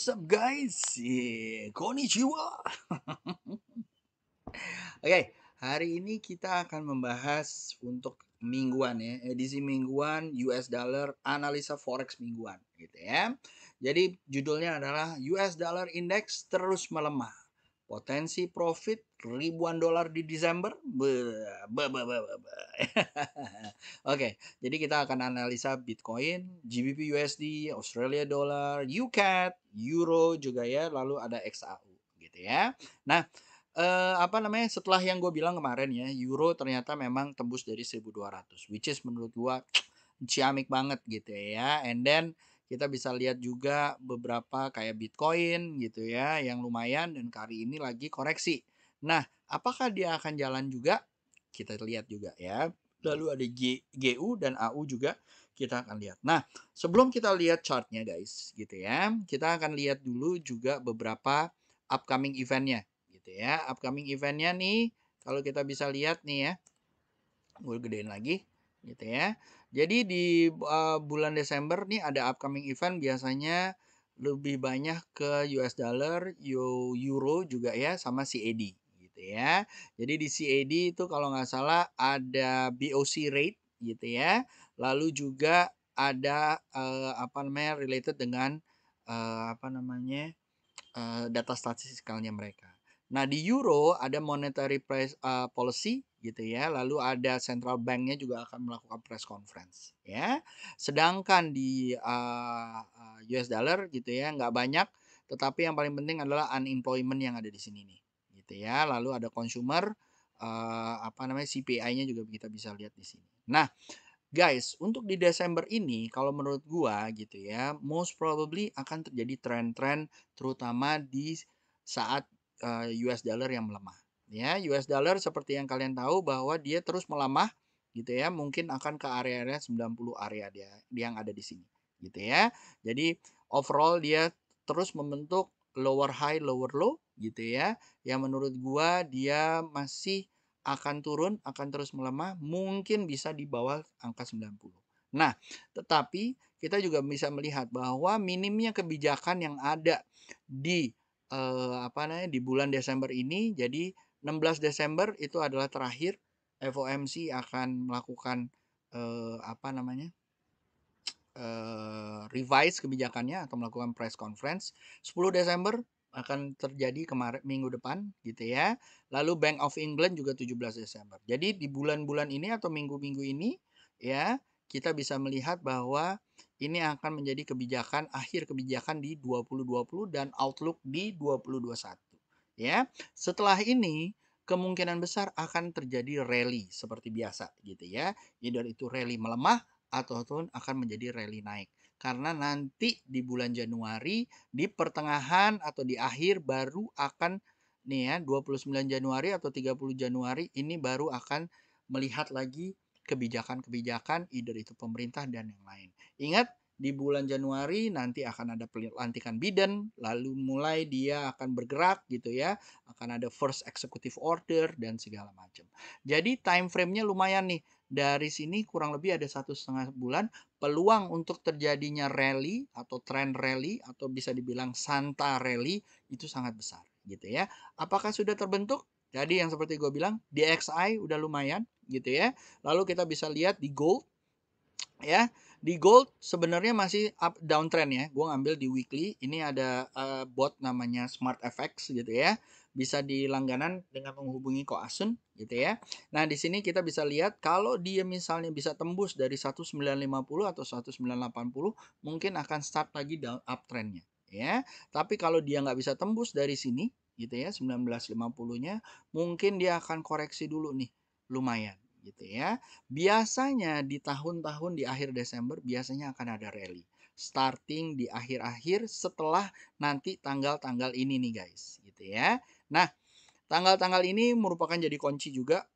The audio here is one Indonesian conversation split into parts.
what's up guys? Yeah, konnichiwa. Oke, okay, hari ini kita akan membahas untuk mingguan ya, edisi mingguan US dollar analisa forex mingguan gitu ya. Jadi judulnya adalah US dollar index terus melemah potensi profit ribuan dolar di Desember. Oke, jadi kita akan analisa Bitcoin, GBP USD, Australia dollar, UCAD, euro juga ya, lalu ada XAU gitu ya. Nah, eh, apa namanya? Setelah yang gue bilang kemarin ya, euro ternyata memang tembus dari 1200, which is menurut gue ciamik banget gitu ya. And then kita bisa lihat juga beberapa kayak Bitcoin gitu ya yang lumayan dan kali ini lagi koreksi. Nah, apakah dia akan jalan juga? Kita lihat juga ya. Lalu ada G, GU dan AU juga kita akan lihat. Nah, sebelum kita lihat chartnya guys gitu ya, kita akan lihat dulu juga beberapa upcoming eventnya gitu ya. Upcoming eventnya nih kalau kita bisa lihat nih ya, gue gedein lagi gitu ya. Jadi di uh, bulan Desember nih ada upcoming event biasanya lebih banyak ke US dollar, euro juga ya sama CAD gitu ya. Jadi di CAD itu kalau nggak salah ada BOC rate gitu ya. Lalu juga ada uh, apa namanya related dengan uh, apa namanya uh, data statistikalnya mereka. Nah, di euro ada monetary price uh, policy gitu ya. Lalu ada central banknya juga akan melakukan press conference ya. Sedangkan di uh, eh, eh, US dollar gitu ya nggak banyak, tetapi yang paling penting adalah unemployment yang ada di sini nih, gitu ya. Lalu ada consumer uh, apa namanya CPI-nya juga kita bisa lihat di sini. Nah guys untuk di Desember ini kalau menurut gua gitu ya most probably akan terjadi tren-tren terutama di saat US dollar yang melemah Ya, US dollar seperti yang kalian tahu bahwa dia terus melamah gitu ya, mungkin akan ke area-area 90 area dia, dia yang ada di sini gitu ya. Jadi overall dia terus membentuk lower high, lower low gitu ya. Yang menurut gua dia masih akan turun, akan terus melemah, mungkin bisa di bawah angka 90. Nah, tetapi kita juga bisa melihat bahwa minimnya kebijakan yang ada di eh, apa namanya di bulan Desember ini jadi 16 Desember itu adalah terakhir FOMC akan melakukan uh, apa namanya? uh, revise kebijakannya atau melakukan press conference 10 Desember akan terjadi kemarin minggu depan gitu ya. Lalu Bank of England juga 17 Desember. Jadi di bulan-bulan ini atau minggu-minggu ini ya, kita bisa melihat bahwa ini akan menjadi kebijakan akhir kebijakan di 2020 dan outlook di 2021 ya. Setelah ini kemungkinan besar akan terjadi rally seperti biasa gitu ya. Jadi itu rally melemah atau ataupun akan menjadi rally naik. Karena nanti di bulan Januari di pertengahan atau di akhir baru akan nih ya 29 Januari atau 30 Januari ini baru akan melihat lagi kebijakan-kebijakan either itu pemerintah dan yang lain. Ingat di bulan Januari nanti akan ada pelantikan Biden, lalu mulai dia akan bergerak gitu ya, akan ada first executive order dan segala macam. Jadi time frame-nya lumayan nih. Dari sini kurang lebih ada satu setengah bulan peluang untuk terjadinya rally atau trend rally atau bisa dibilang santa rally itu sangat besar gitu ya. Apakah sudah terbentuk? Jadi yang seperti gue bilang DXI udah lumayan gitu ya. Lalu kita bisa lihat di gold ya di gold sebenarnya masih up downtrend ya. Gue ngambil di weekly. Ini ada uh, bot namanya Smart FX gitu ya. Bisa di langganan dengan menghubungi Koasun gitu ya. Nah, di sini kita bisa lihat kalau dia misalnya bisa tembus dari 1950 atau 1980 mungkin akan start lagi down uptrendnya ya. Tapi kalau dia nggak bisa tembus dari sini gitu ya 1950-nya mungkin dia akan koreksi dulu nih lumayan gitu ya. Biasanya di tahun-tahun di akhir Desember biasanya akan ada rally. Starting di akhir-akhir setelah nanti tanggal-tanggal ini nih guys, gitu ya. Nah, tanggal-tanggal ini merupakan jadi kunci juga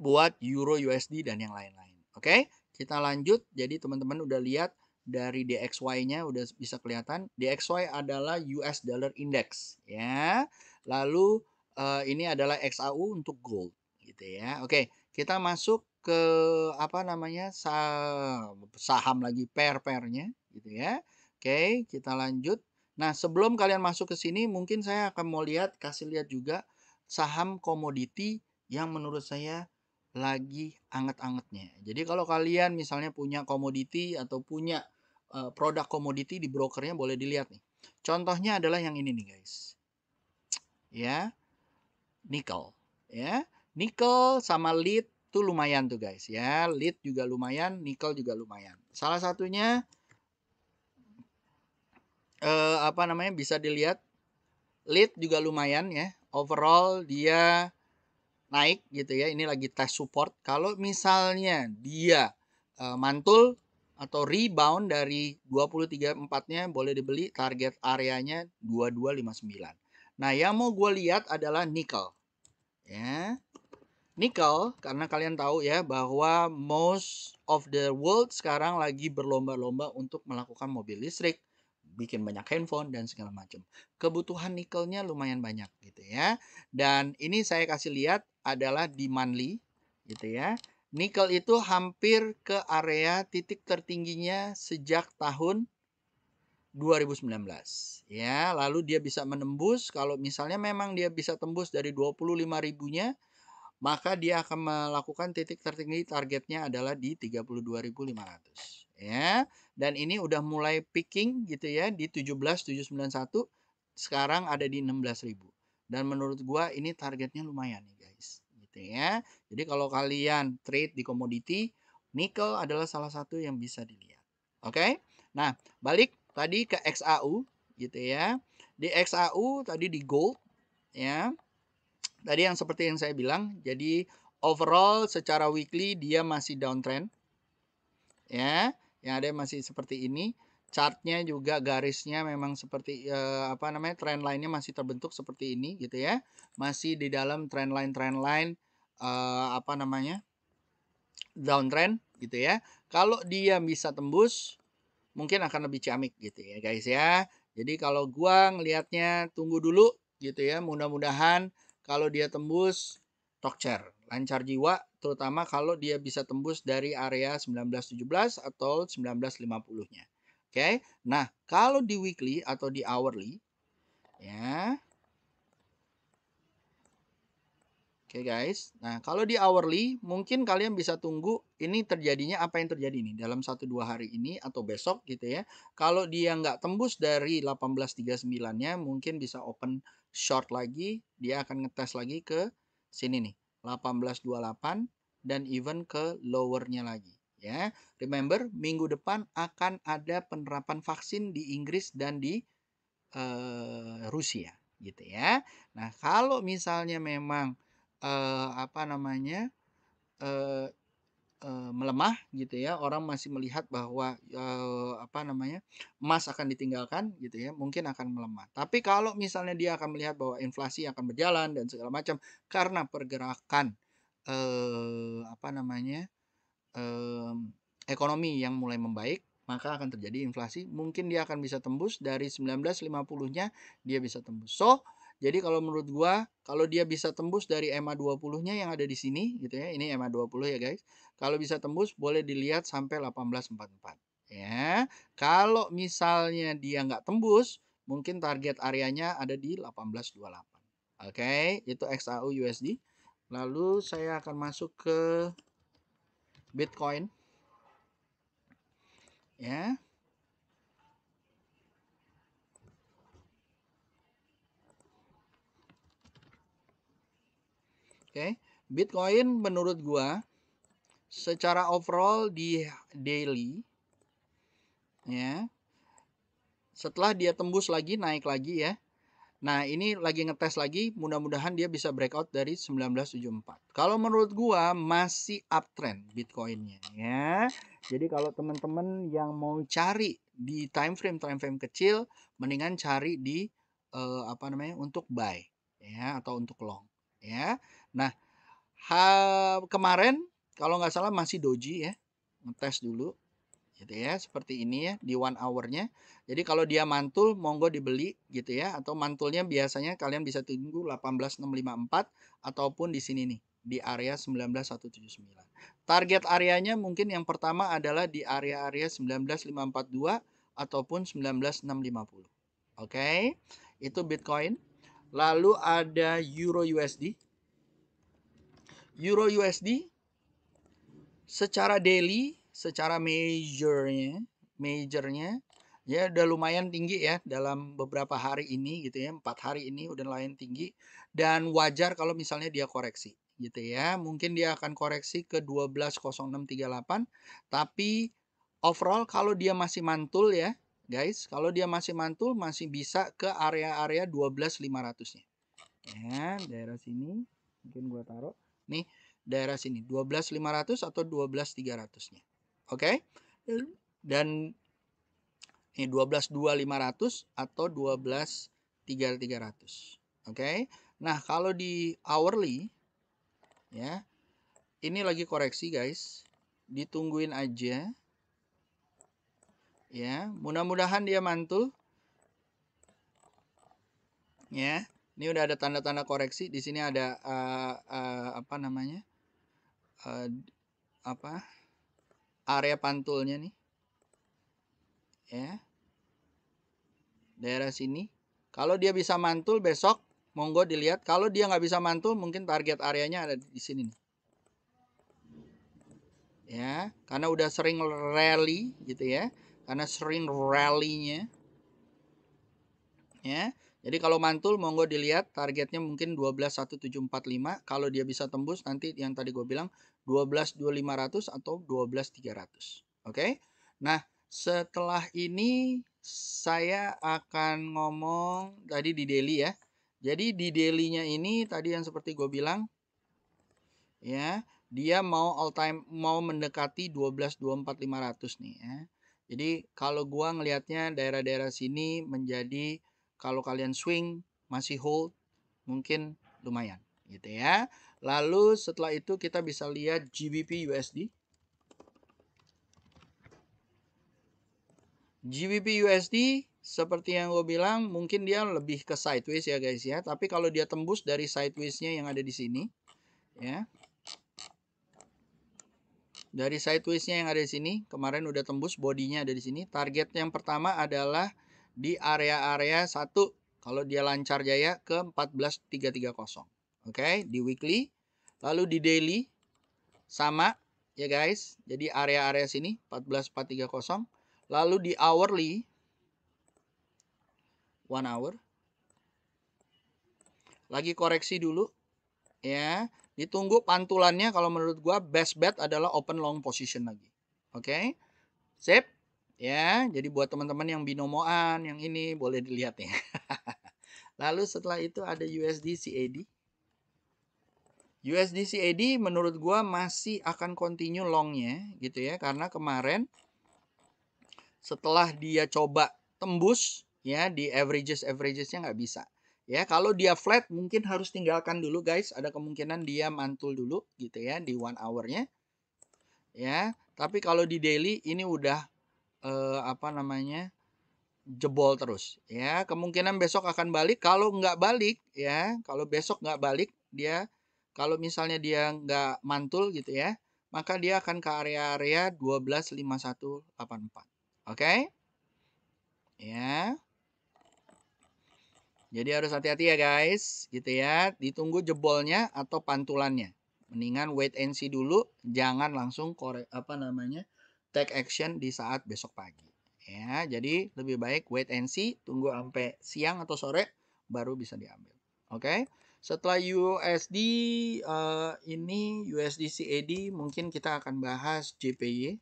buat euro USD dan yang lain-lain. Oke, kita lanjut. Jadi teman-teman udah lihat dari DXY-nya udah bisa kelihatan. DXY adalah US dollar index ya. Lalu eh, ini adalah XAU untuk gold gitu ya. Oke. Kita masuk ke apa namanya saham, lagi per-pernya gitu ya. Oke, kita lanjut. Nah, sebelum kalian masuk ke sini mungkin saya akan mau lihat kasih lihat juga saham komoditi yang menurut saya lagi anget-angetnya. Jadi kalau kalian misalnya punya komoditi atau punya eh, produk komoditi di brokernya boleh dilihat nih. Contohnya adalah yang ini nih guys. Ya. Nikel, ya. Nikel sama lead tuh lumayan tuh guys ya. Lead juga lumayan, nikel juga lumayan. Salah satunya eh, apa namanya bisa dilihat lead juga lumayan ya. Overall dia naik gitu ya. Ini lagi tes support. Kalau misalnya dia eh, mantul atau rebound dari 23.4-nya boleh dibeli target areanya 2259. Nah, yang mau gue lihat adalah nikel. Ya nikel karena kalian tahu ya bahwa most of the world sekarang lagi berlomba-lomba untuk melakukan mobil listrik, bikin banyak handphone dan segala macam. Kebutuhan nikelnya lumayan banyak gitu ya. Dan ini saya kasih lihat adalah di Manly gitu ya. Nikel itu hampir ke area titik tertingginya sejak tahun 2019 ya lalu dia bisa menembus kalau misalnya memang dia bisa tembus dari 25 ribunya maka dia akan melakukan titik tertinggi targetnya adalah di 32.500 ya. Dan ini udah mulai picking gitu ya di 17.791 sekarang ada di 16.000. Dan menurut gua ini targetnya lumayan nih guys gitu ya. Jadi kalau kalian trade di komoditi, nikel adalah salah satu yang bisa dilihat. Oke. Okay? Nah, balik tadi ke XAU gitu ya. Di XAU tadi di gold ya Tadi yang seperti yang saya bilang, jadi overall secara weekly dia masih downtrend. Ya, yang ada masih seperti ini. Chartnya juga garisnya memang seperti eh, apa namanya trend line-nya masih terbentuk seperti ini gitu ya. Masih di dalam trend line trend line eh, apa namanya downtrend gitu ya. Kalau dia bisa tembus mungkin akan lebih ciamik gitu ya guys ya. Jadi kalau gua ngelihatnya tunggu dulu gitu ya. Mudah-mudahan kalau dia tembus Tokcer, lancar jiwa terutama kalau dia bisa tembus dari area 1917 atau 1950-nya. Oke. Okay? Nah, kalau di weekly atau di hourly ya. Oke okay guys. Nah, kalau di hourly mungkin kalian bisa tunggu ini terjadinya apa yang terjadi nih dalam satu dua hari ini atau besok gitu ya. Kalau dia nggak tembus dari 1839-nya mungkin bisa open short lagi, dia akan ngetes lagi ke sini nih, 1828 dan even ke lowernya lagi. Ya, remember minggu depan akan ada penerapan vaksin di Inggris dan di uh, Rusia, gitu ya. Nah, kalau misalnya memang uh, apa namanya uh, Eh, melemah gitu ya orang masih melihat bahwa uh, apa namanya emas akan ditinggalkan gitu ya mungkin akan melemah tapi kalau misalnya dia akan melihat bahwa inflasi akan berjalan dan segala macam karena pergerakan uh, apa namanya uh, ekonomi yang mulai membaik maka akan terjadi inflasi mungkin dia akan bisa tembus dari 1950-nya dia bisa tembus so jadi kalau menurut gua kalau dia bisa tembus dari EMA 20-nya yang ada di sini gitu ya ini EMA 20 ya guys kalau bisa tembus boleh dilihat sampai 1844 ya. Kalau misalnya dia nggak tembus, mungkin target areanya ada di 1828. Oke, okay? itu XAU USD. Lalu saya akan masuk ke Bitcoin. Ya. Oke, okay. Bitcoin menurut gua secara overall di daily ya setelah dia tembus lagi naik lagi ya nah ini lagi ngetes lagi mudah-mudahan dia bisa breakout dari 1974 kalau menurut gua masih uptrend bitcoinnya ya jadi kalau teman-teman yang mau cari di time frame time frame kecil mendingan cari di uh, apa namanya untuk buy ya atau untuk long ya nah ha, kemarin kalau nggak salah masih doji ya ngetes dulu gitu ya seperti ini ya di one hournya jadi kalau dia mantul monggo dibeli gitu ya atau mantulnya biasanya kalian bisa tunggu 18654 ataupun di sini nih di area 19179 target areanya mungkin yang pertama adalah di area-area 19542 ataupun 19650 oke okay? itu Bitcoin lalu ada Euro USD Euro USD secara daily, secara majornya, majornya ya udah lumayan tinggi ya dalam beberapa hari ini gitu ya empat hari ini udah lumayan tinggi dan wajar kalau misalnya dia koreksi gitu ya mungkin dia akan koreksi ke 120638 tapi overall kalau dia masih mantul ya guys kalau dia masih mantul masih bisa ke area-area 12500 nya ya daerah sini mungkin gua taruh nih daerah sini 12500 atau 12300 nya oke okay? dan ini 122.500 atau 123.300 oke okay? nah kalau di hourly ya ini lagi koreksi guys ditungguin aja ya mudah-mudahan dia mantul ya ini udah ada tanda-tanda koreksi di sini ada uh, uh, apa namanya uh, apa area pantulnya nih ya daerah sini kalau dia bisa mantul besok monggo dilihat kalau dia nggak bisa mantul mungkin target areanya ada di sini nih ya karena udah sering rally gitu ya karena sering rallynya ya jadi kalau mantul monggo dilihat targetnya mungkin 12.1745 kalau dia bisa tembus nanti yang tadi gue bilang 12.2500 atau 12.300. Oke. Okay? Nah, setelah ini saya akan ngomong tadi di daily ya. Jadi di dailynya ini tadi yang seperti gue bilang ya, dia mau all time mau mendekati 12.24500 nih ya. Jadi kalau gua ngelihatnya daerah-daerah sini menjadi kalau kalian swing masih hold mungkin lumayan gitu ya. Lalu setelah itu kita bisa lihat GBP USD. GBP USD seperti yang gue bilang mungkin dia lebih ke sideways ya guys ya. Tapi kalau dia tembus dari sidewaysnya yang ada di sini ya. Dari sidewaysnya yang ada di sini kemarin udah tembus bodinya ada di sini. Target yang pertama adalah di area-area satu kalau dia lancar jaya ke 14330. Oke, okay? di weekly. Lalu di daily sama ya guys. Jadi area-area sini 14430. Lalu di hourly one hour. Lagi koreksi dulu ya. Ditunggu pantulannya kalau menurut gua best bet adalah open long position lagi. Oke. Okay? Sip. Ya, jadi buat teman-teman yang binomoan yang ini boleh dilihat nih. Lalu setelah itu ada USD CAD. USDCAD menurut gua masih akan continue longnya gitu ya karena kemarin setelah dia coba tembus ya di averages averagesnya nggak bisa ya kalau dia flat mungkin harus tinggalkan dulu guys ada kemungkinan dia mantul dulu gitu ya di one hournya ya tapi kalau di daily ini udah eh, apa namanya jebol terus ya kemungkinan besok akan balik kalau nggak balik ya kalau besok nggak balik dia kalau misalnya dia nggak mantul gitu ya, maka dia akan ke area-area 125184. Oke? Okay? Ya. Jadi harus hati-hati ya guys, gitu ya. Ditunggu jebolnya atau pantulannya. Mendingan wait and see dulu, jangan langsung korek apa namanya? take action di saat besok pagi. Ya, jadi lebih baik wait and see, tunggu sampai siang atau sore baru bisa diambil. Oke? Okay? Setelah USD uh, eh, ini USD CAD mungkin kita akan bahas JPY.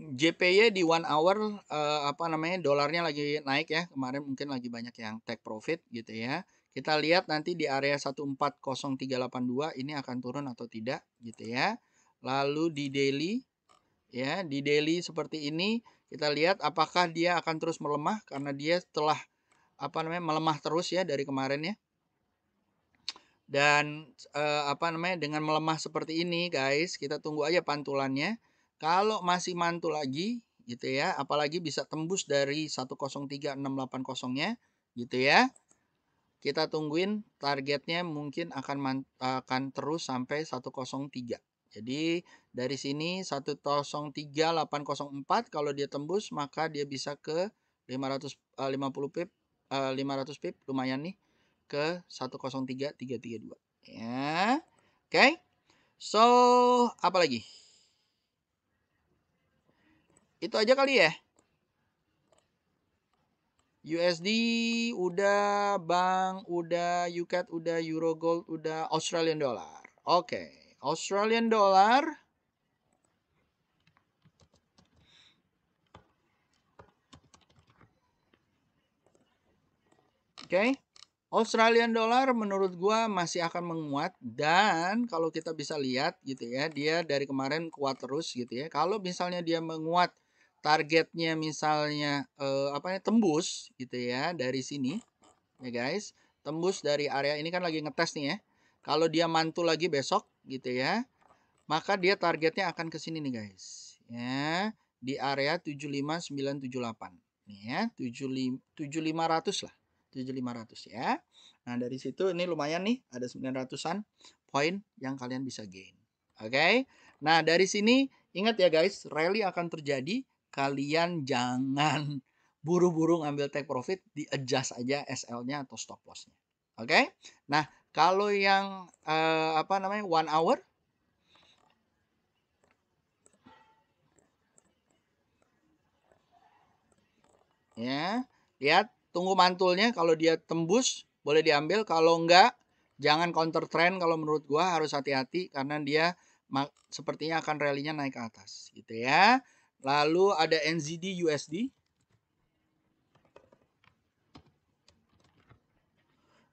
JPY di one hour uh, apa namanya dolarnya lagi naik ya kemarin mungkin lagi banyak yang take profit gitu ya kita lihat nanti di area 140382 ini akan turun atau tidak gitu ya lalu di daily ya di daily seperti ini kita lihat apakah dia akan terus melemah karena dia telah apa namanya melemah terus ya dari kemarin ya. Dan eh, apa namanya dengan melemah seperti ini guys, kita tunggu aja pantulannya. Kalau masih mantul lagi gitu ya, apalagi bisa tembus dari 103680-nya gitu ya. Kita tungguin targetnya mungkin akan akan terus sampai 103 jadi dari sini 103804 kalau dia tembus maka dia bisa ke 550 eh, pip 500 eh, pip lumayan nih ke 103332 ya. Oke. Okay. So, apa lagi? Itu aja kali ya. USD udah, bank udah, UCAD e udah, Euro Gold udah, Australian Dollar. Oke. Okay. Australian dollar Oke. Okay? Australian dollar menurut gua masih akan menguat dan kalau kita bisa lihat gitu ya, dia dari kemarin kuat terus gitu ya. Kalau misalnya dia menguat targetnya misalnya eh, apa ya tembus gitu ya dari sini. Ya guys, tembus dari area ini kan lagi ngetes nih ya. Kalau dia mantul lagi besok gitu ya, maka dia targetnya akan ke sini nih guys. Ya, di area 75978. Nih ya, 7500 lah. 7500 ya. Nah, dari situ ini lumayan nih, ada 900-an poin yang kalian bisa gain. Oke. Okay? Nah, dari sini ingat ya guys, rally akan terjadi. Kalian jangan buru-buru ngambil take profit, di adjust aja SL-nya atau stop loss-nya. Oke. Okay? Nah, kalau yang uh, apa namanya one hour ya lihat ya, tunggu mantulnya kalau dia tembus boleh diambil kalau enggak jangan counter trend kalau menurut gua harus hati-hati karena dia sepertinya akan rally-nya naik ke atas gitu ya lalu ada NZD USD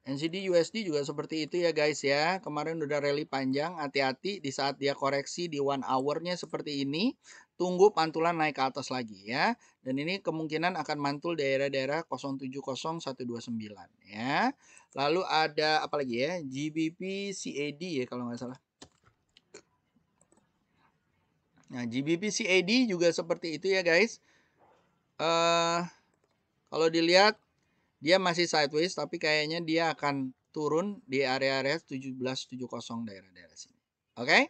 NCD USD juga seperti itu ya guys ya. Kemarin udah rally panjang, hati-hati di saat dia koreksi di one hour-nya seperti ini. Tunggu pantulan naik ke atas lagi ya. Dan ini kemungkinan akan mantul daerah-daerah 070129 ya. Lalu ada apa lagi ya? GBP CAD ya kalau nggak salah. Nah GBP CAD juga seperti itu ya guys. Uh, kalau dilihat dia masih sideways tapi kayaknya dia akan turun di area-area 1770 daerah-daerah sini. Oke? Okay?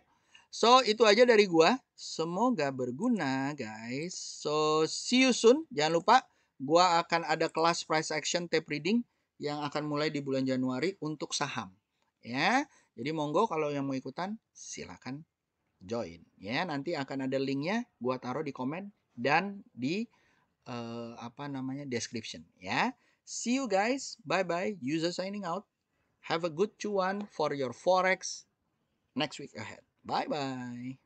So, itu aja dari gua. Semoga berguna, guys. So, see you soon. Jangan lupa, gua akan ada kelas price action tape reading yang akan mulai di bulan Januari untuk saham. Ya, jadi monggo kalau yang mau ikutan, silakan join. Ya, nanti akan ada linknya. Gua taruh di komen dan di uh, apa namanya description. Ya. See you guys. Bye-bye. User signing out. Have a good one for your Forex next week ahead. Bye-bye.